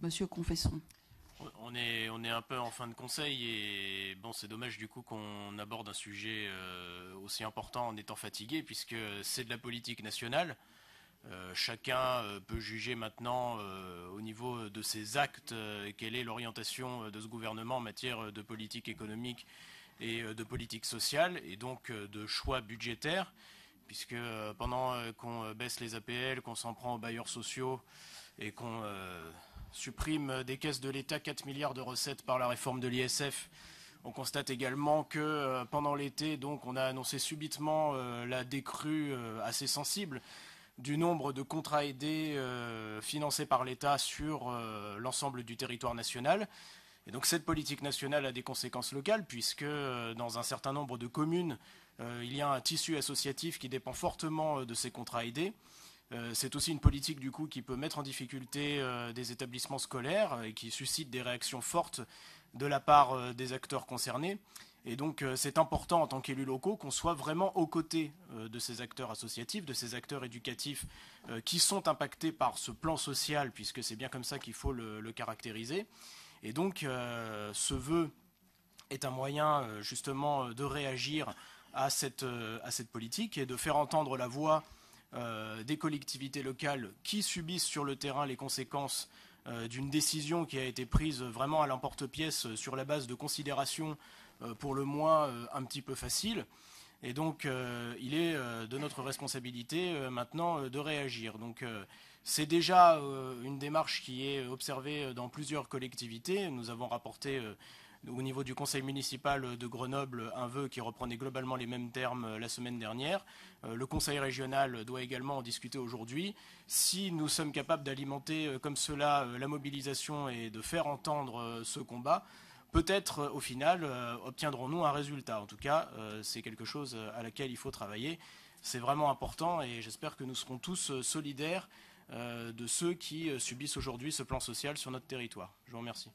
Monsieur Confesson. On est, on est un peu en fin de conseil et bon, c'est dommage du coup qu'on aborde un sujet euh, aussi important en étant fatigué puisque c'est de la politique nationale. Euh, chacun euh, peut juger maintenant au niveau de ses actes quelle est l'orientation de ce gouvernement en matière de politique économique et de politique sociale et donc de choix budgétaires puisque pendant qu'on baisse les APL, qu'on s'en prend aux bailleurs sociaux et qu'on supprime des caisses de l'État 4 milliards de recettes par la réforme de l'ISF. On constate également que euh, pendant l'été, donc, on a annoncé subitement euh, la décrue euh, assez sensible du nombre de contrats aidés financés par l'État sur l'ensemble du territoire national. Et donc cette politique nationale a des conséquences locales puisque dans un certain nombre de communes, il y a un tissu associatif qui dépend fortement de ces contrats aidés. Euh, c'est aussi une politique du coup qui peut mettre en difficulté euh, des établissements scolaires euh, et qui suscite des réactions fortes de la part des acteurs concernés. Et donc c'est important en tant qu'élus locaux qu'on soit vraiment aux côtés de ces acteurs associatifs, de ces acteurs éducatifs qui sont impactés par ce plan social, puisque c'est bien comme ça qu'il faut le, caractériser. Et donc ce vœu est un moyen justement de réagir à cette, à cette politique et de faire entendre la voix euh, des collectivités locales qui subissent sur le terrain les conséquences euh, d'une décision qui a été prise vraiment à l'emporte-pièce euh, sur la base de considérations pour le moins un petit peu faciles. Et donc, il est de notre responsabilité maintenant de réagir. Donc, c'est déjà une démarche qui est observée dans plusieurs collectivités. Nous avons rapporté au niveau du conseil municipal de Grenoble un vœu qui reprenait globalement les mêmes termes euh, la semaine dernière. Euh, le conseil régional doit également en discuter aujourd'hui. Si nous sommes capables d'alimenter euh, comme cela la mobilisation et de faire entendre ce combat, peut-être au final obtiendrons-nous un résultat. En tout cas, c'est quelque chose à laquelle il faut travailler. C'est vraiment important et j'espère que nous serons tous solidaires de ceux qui subissent aujourd'hui ce plan social sur notre territoire. Je vous remercie.